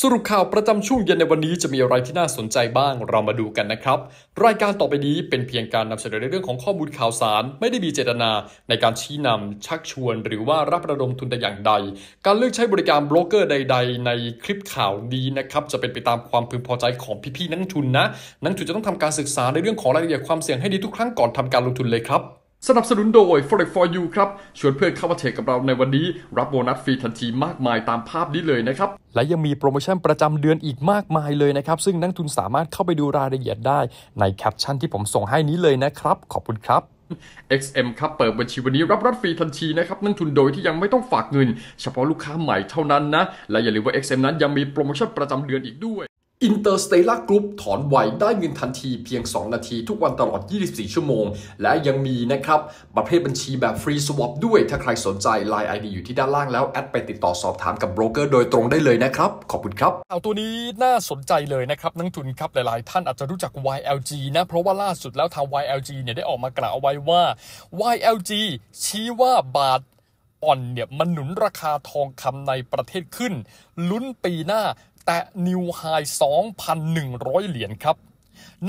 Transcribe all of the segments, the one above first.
สรุปข่าวประจำช่วงเย็นในวันนี้จะมีอะไรที่น่าสนใจบ้างเรามาดูกันนะครับรายการต่อไปนี้เป็นเพียงการนำเสนอในเรื่องของข้อมูลข่าวสารไม่ได้มีเจตนา ในการชี้นำชักชวน หรือว่ารับระดมทุนแต่อย่างใดการเลือกใช้บริการโบรกเกอร์ใด ๆ ในคลิปข่าวนี้นะครับจะเป็นไปตามความพึงพอใจของพี่ๆ นักทุนนะ นักทุนจะต้องทำการศึกษาในเรื่องของรายละเอียดความเสี่ยงให้ดีทุกครั้งก่อนทำการลงทุนเลยครับสนับสนุนโดย Forex for you ครับ ชวนเพื่อนเข้ามาเทรดกับเราในวันนี้ รับโบนัสฟรีทันทีมากมายตามภาพนี้เลยนะครับ และยังมีโปรโมชั่นประจำเดือนอีกมากมายเลยนะครับซึ่งนักทุนสามารถเข้าไปดูรายละเอียดได้ในแคปชั่นที่ผมส่งให้นี้เลยนะครับ ขอบคุณครับ XM ครับ เปิดบัญชีวันนี้รับรัดฟรีทันทีนะครับนั่งทุนโดยที่ยังไม่ต้องฝากเงิน เฉพาะลูกค้าใหม่เท่านั้นนะและอย่าลืมว่า XM นั้นยังมีโปรโมชั่นประจำเดือนอีกด้วยอเตอร์สเตล l a ากรุ๊ปถอนไหวได้เงินทันทีเพียง 2 นาทีทุกวันตลอด 24 ชั่วโมง และยังมีนะครับประเภทบัญชีแบบฟรีสวอปด้วย ถ้าใครสนใจ Line ID อยู่ที่ด้านล่างแล้วแอดไปติดต่อสอบถามกับโบรกเกอร์โดยตรงได้เลยนะครับ ขอบคุณครับเอาตัวนี้น่าสนใจเลยนะครับ นักทุนครับ หลายๆ ท่านอาจจะรู้จัก YLG นะ เพราะว่าล่าสุดแล้วทาง YLG เนี่ยได้ออกมากล่าวไว้ว่า YLG ชี้ว่าบาท อ่อนเนี่ยมันหนุนราคาทองคำในประเทศขึ้น ลุ้นปีหน้าแตะนิวไฮ2,100 เหรียญครับ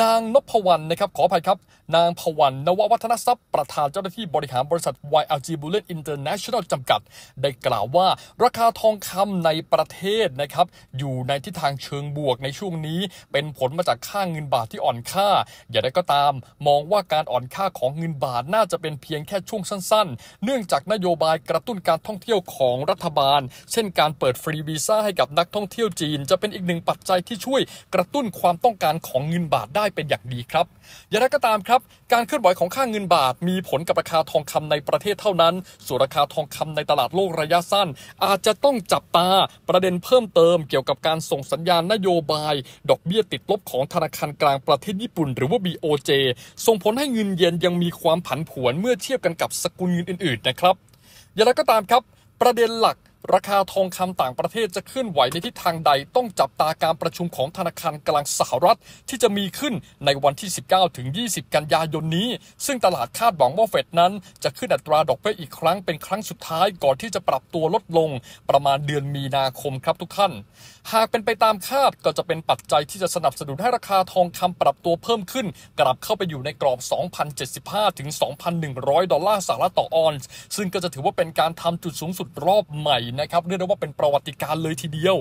นางนพวรรณนะครับขออภัยครับนางพวันนววัฒนทรัพย์ประธานเจ้าหน้าที่บริหารบริษัท YLG Bullion International จำกัด ได้กล่าวว่าราคาทองคำในประเทศนะครับ อยู่ในทิศทางเชิงบวกในช่วงนี้ เป็นผลมาจากค่างเงินบาทที่อ่อนค่า อย่างไรก็ตามมองว่าการอ่อนค่าของเงินบาทน่าจะเป็นเพียงแค่ช่วงสั้นๆ เนื่องจากนโยบายกระตุ้นการท่องเที่ยวของรัฐบาล เช่นการเปิดฟรีวีซ่าให้กับนักท่องเที่ยวจีน จะเป็นอีกหนึ่งปัจจัยที่ช่วยกระตุ้นความต้องการของเงินบาทได้เป็นอย่างดีครับ อย่างไรก็ตามครับการเคลื่อนไหวของค่างเงินบาทมีผลกับราคาทองคำในประเทศเท่านั้น ส่วนราคาทองคำในตลาดโลกระยะสั้น อาจจะต้องจับตาประเด็นเพิ่มเติมเกี่ยวกับการส่งสัญญาณนโยบาย ดอกเบี้ยติดลบของธนาคารกลางประเทศญี่ปุ่นหรือว่า BOJ ส่งผลให้เงินเยนยังมีความผันผวนเมื่อเทียบกันกับสกุลเงินอื่นๆนะครับอย่างไรก็ตามครับ ประเด็นหลักราคาทองคำต่างประเทศจะเคลื่อนไหวในทิศทางใดต้องจับตาการประชุมของธนาคารกลางสหรัฐ ที่จะมีขึ้นในวันที่ 19ถึง20 กันยายนนี้ ซึ่งตลาดคาดหวังว่าเฟดนั้น จะขึ้นอัตราดอกเบี้ยอีกครั้งเป็นครั้งสุดท้ายก่อนที่จะปรับตัวลดลงประมาณเดือนมีนาคมครับทุกท่านหากเป็นไปตามคาดก็จะเป็นปัจจัยที่จะสนับสนุนให้ราคาทองคำปรับตัวเพิ่มขึ้นกลับเข้าไปอยู่ในกรอบ2,075ถึง2,100ดอลลาร์สหรัฐต่อออนซ์ซึ่งก็จะถือว่าเป็นการทำจุดสูงสุดรอบใหม่นะครับเรียกได้ว่าเป็นประวัติการเลยทีเดียว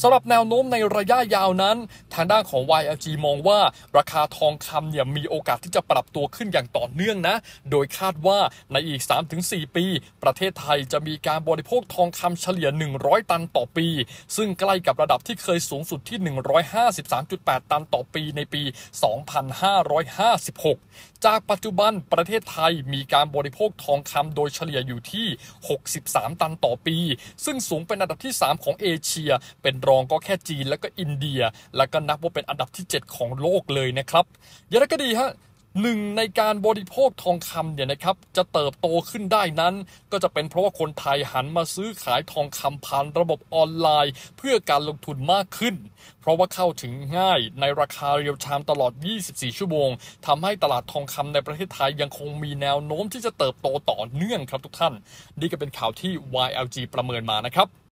สำหรับแนวโน้มในระยะยาวนั้น ทางด้านของ YLG มองว่าราคาทองคำเนี่ยมีโอกาสที่จะปรับตัวขึ้นอย่างต่อเนื่องนะ โดยคาดว่าในอีก 3-4 ปี ประเทศไทยจะมีการบริโภคทองคำเฉลี่ย 100 ตันต่อปี ซึ่งใกล้กับระดับที่เคยสูงสุดที่ 153.8 ตันต่อปีในปี 2556 จากปัจจุบันประเทศไทยมีการบริโภคทองคำโดยเฉลี่ยอยู่ที่ 63 ตันต่อปีซึ่งสูงเป็นอันดับที่ 3 ของเอเชีย เป็นรองก็แค่จีนและก็อินเดีย แล้วก็นับว่าเป็นอันดับที่ 7 ของโลกเลยนะครับอย่างไรก็ดีฮะหนึ่งในการบริโภคทองคำเนี่ยนะครับจะเติบโตขึ้นได้นั้น ก็จะเป็นเพราะว่าคนไทยหันมาซื้อขายทองคำผ่านระบบออนไลน์ เพื่อการลงทุนมากขึ้น เพราะว่าเข้าถึงง่ายในราคาเรียลชามตลอด 24 ชั่วโมงทำให้ตลาดทองคำในประเทศไทยยังคงมีแนวโน้มที่จะเติบโตต่อเนื่องครับทุกท่านนี่ก็เป็นข่าวที่ YLG ประเมินมานะครับ